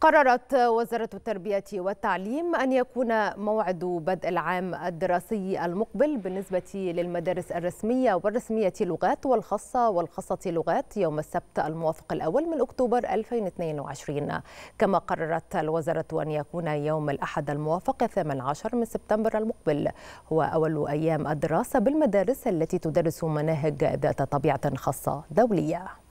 قررت وزارة التربية والتعليم أن يكون موعد بدء العام الدراسي المقبل بالنسبة للمدارس الرسمية والرسمية لغات والخاصة والخاصة لغات يوم السبت الموافق الأول من أكتوبر 2022 كما قررت الوزارة أن يكون يوم الأحد الموافق 18 من سبتمبر المقبل هو أول أيام الدراسة بالمدارس التي تدرس مناهج ذات طبيعة خاصة دولية